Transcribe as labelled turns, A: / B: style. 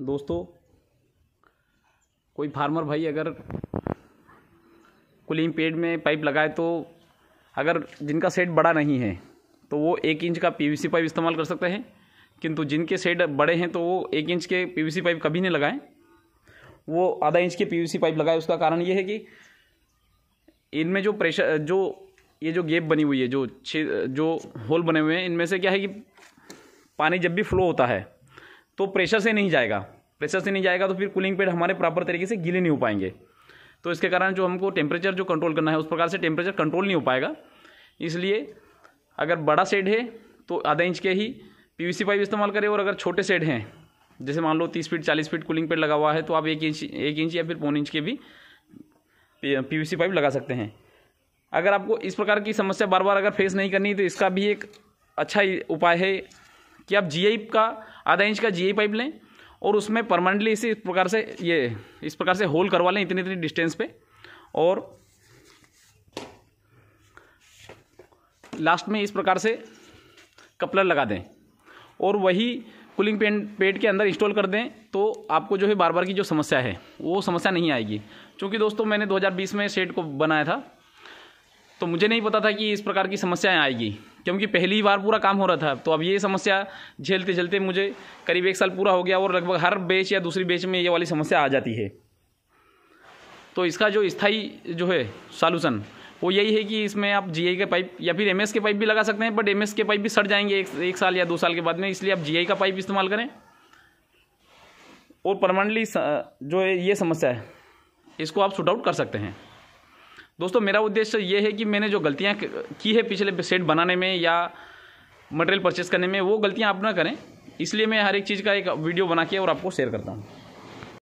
A: दोस्तों कोई फार्मर भाई अगर कुलिंग पेड में पाइप लगाए तो अगर जिनका सेट बड़ा नहीं है तो वो एक इंच का पीवीसी पाइप इस्तेमाल कर सकते हैं किंतु जिनके सेट बड़े हैं तो वो एक इंच के पीवीसी पाइप कभी नहीं लगाएं वो आधा इंच के पीवीसी पाइप लगाए उसका कारण ये है कि इनमें जो प्रेशर जो ये जो गेप बनी हुई है जो छे जो होल बने हुए हैं इनमें से क्या है कि पानी जब भी फ्लो होता है तो प्रेशर से नहीं जाएगा प्रेशर से नहीं जाएगा तो फिर कूलिंग पेड हमारे प्रॉपर तरीके से गीले नहीं हो पाएंगे तो इसके कारण जो हमको टेम्परेचर जो कंट्रोल करना है उस प्रकार से टेम्परेचर कंट्रोल नहीं हो पाएगा इसलिए अगर बड़ा सेड है तो आधा इंच के ही पीवीसी पाइप इस्तेमाल करें और अगर छोटे सेड हैं जैसे मान लो तीस फीट चालीस फीट कूलिंग पेड लगा हुआ है तो आप एक इंच एक इंच या फिर पौन इंच के भी सी पाइप लगा सकते हैं अगर आपको इस प्रकार की समस्या बार बार अगर फेस नहीं करनी तो इसका भी एक अच्छा उपाय है कि आप जी का आधा इंच का जी पाइप लें और उसमें परमानेंटली इसी इस प्रकार से ये इस प्रकार से होल करवा लें इतनी इतनी डिस्टेंस पे और लास्ट में इस प्रकार से कपलर लगा दें और वही कूलिंग पेन पेट के अंदर इंस्टॉल कर दें तो आपको जो है बार बार की जो समस्या है वो समस्या नहीं आएगी क्योंकि दोस्तों मैंने 2020 में सेट को बनाया था तो मुझे नहीं पता था कि इस प्रकार की समस्याएं आएगी क्योंकि पहली बार पूरा काम हो रहा था तो अब ये समस्या झेलते झेलते मुझे करीब एक साल पूरा हो गया और लगभग हर बेच या दूसरी बेच में ये वाली समस्या आ जाती है तो इसका जो स्थाई जो है सॉल्यूशन वो यही है कि इसमें आप जी के पाइप या फिर एम के पाइप भी लगा सकते हैं बट एम के पाइप भी सड़ जाएंगे एक, एक साल या दो साल के बाद में इसलिए आप जी का पाइप इस्तेमाल करें और परमानेंटली जो है ये समस्या है इसको आप शूट आउट कर सकते हैं दोस्तों मेरा उद्देश्य ये है कि मैंने जो गलतियाँ की है पिछले सेट बनाने में या मटेरियल परचेस करने में वो गलतियाँ आप ना करें इसलिए मैं हर एक चीज़ का एक वीडियो बना के और आपको शेयर करता हूँ